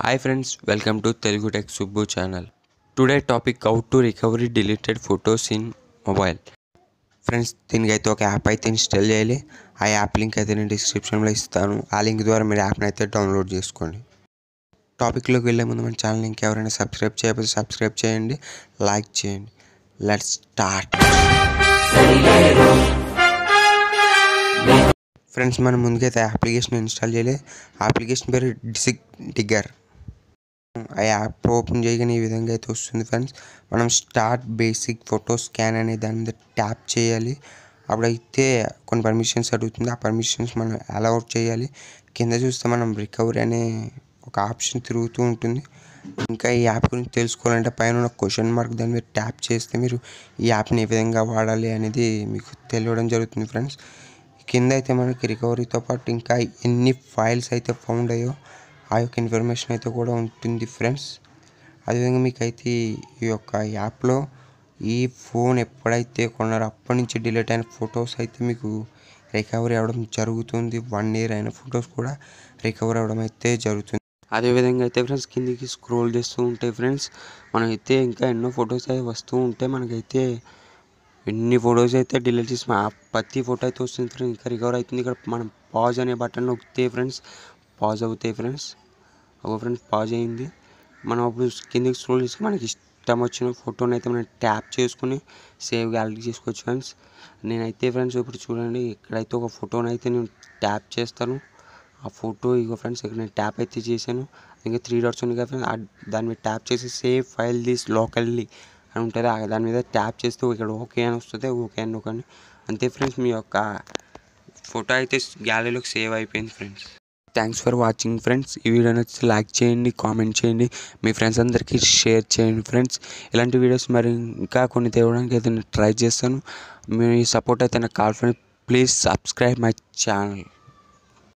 hi friends welcome to Telugu tech Subbu channel today topic how to recovery deleted photos in mobile friends దీనికైతే ఒక app అయితే install చేయాలి ఆ app link అయితే నేను డిస్క్రిప్షన్లో ఇస్తాను ఆ లింక్ ద్వారా మీరు యాప్ని అయితే డౌన్లోడ్ చేసుకోండి టాపిక్లోకి వెళ్ళే ముందు మన ఛానల్ ఇంకెవరైనా ఎవరైనా సబ్స్క్రైబ్ చేయకపోతే సబ్స్క్రైబ్ చేయండి లైక్ చేయండి లెట్స్ స్టార్ట్ ఫ్రెండ్స్ మనం ముందుకైతే అప్లికేషన్ ఇన్స్టాల్ చేయలేదు అప్లికేషన్ పేరు డిసిక్ డిగ్గర్ ఆ యాప్ ఓపెన్ చేయగానే ఈ విధంగా అయితే వస్తుంది ఫ్రెండ్స్ మనం స్టార్ట్ బేసిక్ ఫోటో స్కాన్ అనే దాని మీద ట్యాప్ చేయాలి అప్పుడైతే కొన్ని పర్మిషన్స్ అడుగుతుంది ఆ పర్మిషన్స్ మనం అలౌట్ చేయాలి కింద చూస్తే మనం రికవరీ అనే ఒక ఆప్షన్ తిరుగుతూ ఉంటుంది ఇంకా ఈ యాప్ గురించి తెలుసుకోవాలంటే పైన ఉన్న క్వశ్చన్ మార్క్ దాని మీద ట్యాప్ చేస్తే మీరు ఈ యాప్ని ఏ విధంగా వాడాలి అనేది మీకు తెలియడం జరుగుతుంది ఫ్రెండ్స్ కింద అయితే మనకి రికవరీతో పాటు ఇంకా ఎన్ని ఫైల్స్ అయితే ఫౌండ్ అయ్యో ఆ యొక్క ఇన్ఫర్మేషన్ అయితే కూడా ఉంటుంది ఫ్రెండ్స్ అదేవిధంగా మీకైతే ఈ యొక్క యాప్లో ఈ ఫోన్ ఎప్పుడైతే కొన్నారో అప్పటి నుంచి డిలీట్ అయిన ఫొటోస్ అయితే మీకు రికవరీ అవ్వడం జరుగుతుంది వన్ ఇయర్ అయిన ఫొటోస్ కూడా రికవర్ అవ్వడం అయితే జరుగుతుంది అదేవిధంగా అయితే ఫ్రెండ్స్ కిందికి స్క్రోల్ చేస్తూ ఉంటాయి ఫ్రెండ్స్ మనమైతే ఇంకా ఎన్నో ఫొటోస్ అయితే వస్తూ ఉంటే మనకైతే ఎన్ని ఫొటోస్ అయితే డిలీట్ చేసిన ప్రతి ఫోటో అయితే వస్తుంది ఫ్రెండ్స్ ఇంకా రికవర్ అవుతుంది ఇక్కడ మనం పాజ్ అనే బటన్ నొక్కితే ఫ్రెండ్స్ పాజ్ అవుతాయి ఫ్రెండ్స్ ఒక ఫ్రెండ్స్ పాజ్ అయింది మనం అప్పుడు కిందకి స్క్రోల్ చేసి మనకి ఇష్టం వచ్చిన ఫోటోని అయితే మనం ట్యాప్ చేసుకుని సేవ్ గ్యాలరీ చేసుకోవచ్చు ఫ్రెండ్స్ నేనైతే ఫ్రెండ్స్ ఇప్పుడు చూడండి ఇక్కడైతే ఒక ఫోటోని అయితే నేను ట్యాప్ చేస్తాను ఆ ఫోటో ఇక ఫ్రెండ్స్ ఇక్కడ నేను ట్యాప్ అయితే చేశాను ఇంకా త్రీ డాట్స్ ఉంది కదా ఫ్రెండ్స్ దాని మీద ట్యాప్ చేసి సేవ్ ఫైల్ దిస్ లోకల్లీ అని ఉంటుంది దాని మీద ట్యాప్ చేస్తే ఇక్కడ ఓకే అని వస్తుంది ఓకే అని ఓకే అంతే ఫ్రెండ్స్ మీ యొక్క ఫోటో అయితే గ్యాలరీలోకి సేవ్ అయిపోయింది friends thanks for watching friends ఈ వీడియో నచ్చితే లైక్ చేయండి కామెంట్ చేయండి మీ ఫ్రెండ్స్ అందరికీ షేర్ చేయండి ఫ్రెండ్స్ ఇలాంటి వీడియోస్ మరి ఇంకా కొన్ని తేవడానికి అయితే నేను ట్రై చేస్తాను మీ సపోర్ట్ అయితే నాకు కావాలి friends please subscribe my channel